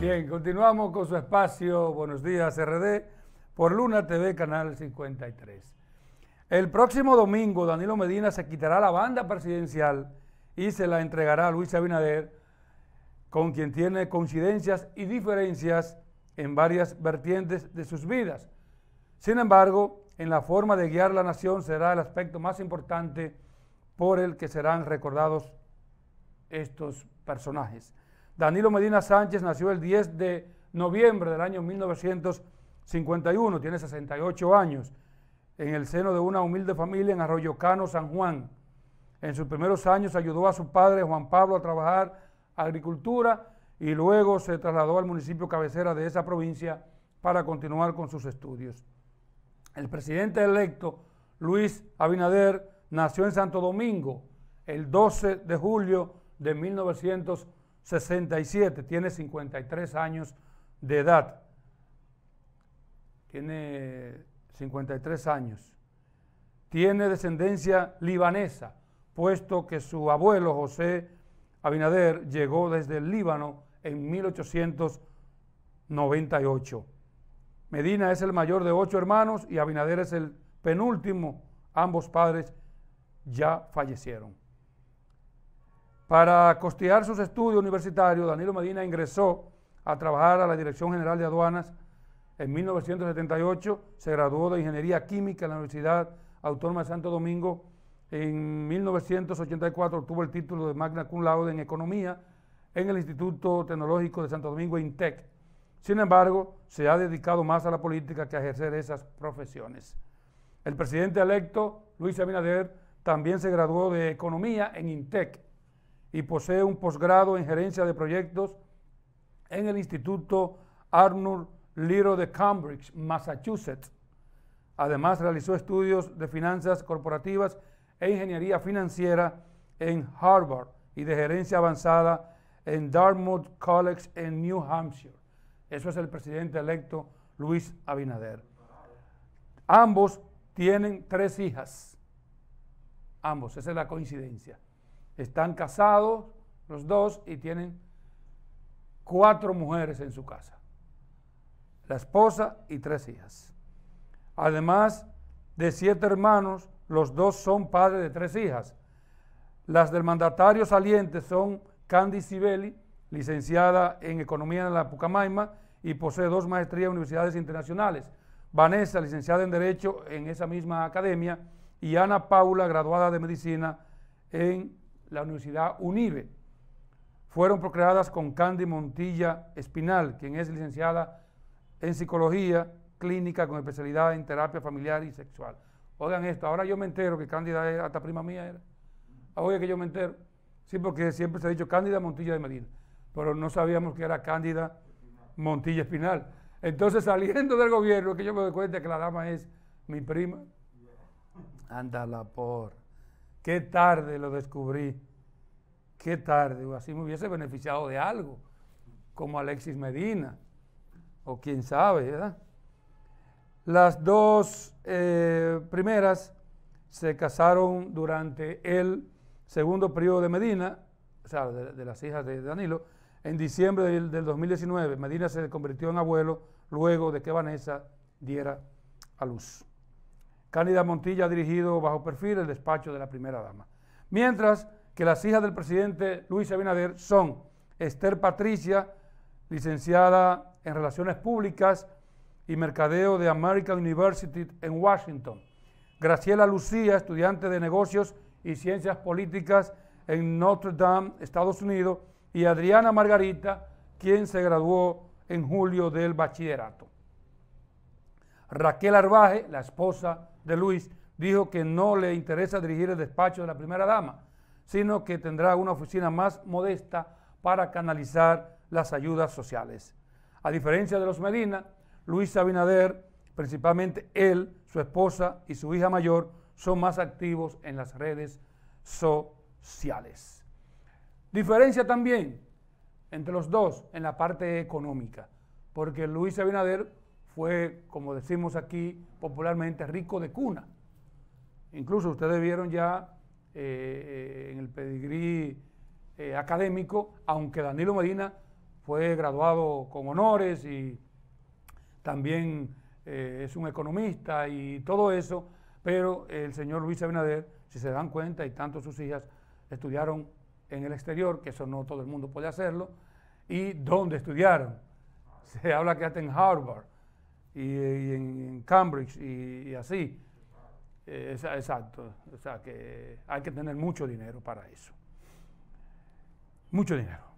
Bien, continuamos con su espacio Buenos Días RD por Luna TV, Canal 53. El próximo domingo, Danilo Medina se quitará la banda presidencial y se la entregará a Luis Abinader, con quien tiene coincidencias y diferencias en varias vertientes de sus vidas. Sin embargo, en la forma de guiar la nación será el aspecto más importante por el que serán recordados estos personajes. Danilo Medina Sánchez nació el 10 de noviembre del año 1951, tiene 68 años, en el seno de una humilde familia en Arroyo Cano, San Juan. En sus primeros años ayudó a su padre Juan Pablo a trabajar agricultura y luego se trasladó al municipio cabecera de esa provincia para continuar con sus estudios. El presidente electo, Luis Abinader, nació en Santo Domingo el 12 de julio de 1951 67, tiene 53 años de edad. Tiene 53 años. Tiene descendencia libanesa, puesto que su abuelo José Abinader llegó desde el Líbano en 1898. Medina es el mayor de ocho hermanos y Abinader es el penúltimo. Ambos padres ya fallecieron. Para costear sus estudios universitarios, Danilo Medina ingresó a trabajar a la Dirección General de Aduanas. En 1978 se graduó de Ingeniería Química en la Universidad Autónoma de Santo Domingo. En 1984 obtuvo el título de Magna Cum Laude en Economía en el Instituto Tecnológico de Santo Domingo, INTEC. Sin embargo, se ha dedicado más a la política que a ejercer esas profesiones. El presidente electo, Luis Abinader, también se graduó de Economía en INTEC y posee un posgrado en gerencia de proyectos en el Instituto Arnold Little de Cambridge, Massachusetts. Además, realizó estudios de finanzas corporativas e ingeniería financiera en Harvard y de gerencia avanzada en Dartmouth College en New Hampshire. Eso es el presidente electo Luis Abinader. Ambos tienen tres hijas. Ambos, esa es la coincidencia. Están casados los dos y tienen cuatro mujeres en su casa, la esposa y tres hijas. Además de siete hermanos, los dos son padres de tres hijas. Las del mandatario saliente son Candy Sibeli, licenciada en Economía en la Pucamaima y posee dos maestrías en universidades internacionales. Vanessa, licenciada en Derecho en esa misma academia, y Ana Paula, graduada de Medicina en la Universidad UNIBE. Fueron procreadas con Candy Montilla Espinal, quien es licenciada en psicología clínica con especialidad en terapia familiar y sexual. Oigan esto, ahora yo me entero que Cándida era, hasta prima mía era. Ahora que yo me entero. Sí, porque siempre se ha dicho Cándida Montilla de Medina, pero no sabíamos que era Cándida Montilla Espinal. Entonces, saliendo del gobierno, que yo me doy cuenta que la dama es mi prima. Ándala por. Qué tarde lo descubrí. Qué tarde. o Así me hubiese beneficiado de algo, como Alexis Medina, o quién sabe, ¿verdad? Las dos eh, primeras se casaron durante el segundo periodo de Medina, o sea, de, las hijas de Danilo, en diciembre del, 2019. Medina se convirtió en abuelo luego de que Vanessa diera a luz. Cándida Montilla ha dirigido bajo perfil el despacho de la primera dama. Mientras que las hijas del presidente Luis Abinader son Esther Patricia, licenciada en Relaciones Públicas y Mercadeo de American University en Washington. Graciela Lucía, estudiante de Negocios y Ciencias Políticas en Notre Dame, Estados Unidos. Y Adriana Margarita, quien se graduó en julio del bachillerato. Raquel Arbaje, la esposa de Luis, dijo que no le interesa dirigir el despacho de la primera dama, sino que tendrá una oficina más modesta para canalizar las ayudas sociales. A diferencia de los Medina, Luis Abinader, principalmente él, su esposa y su hija mayor, son más activos en las redes sociales. Diferencia también entre los dos en la parte económica, porque Luis Abinader fue, como decimos aquí popularmente, rico de cuna. Incluso ustedes vieron ya eh, eh, en el pedigrí eh, académico, aunque Danilo Medina fue graduado con honores y también es un economista y todo eso, pero el señor Luis Abinader, si se dan cuenta, y tanto sus hijas estudiaron en el exterior, que eso no todo el mundo puede hacerlo, y dónde estudiaron. Se habla que hasta en Harvard, y, en, Cambridge y, así. Eh, exacto. O sea que hay que tener mucho dinero para eso. Mucho dinero.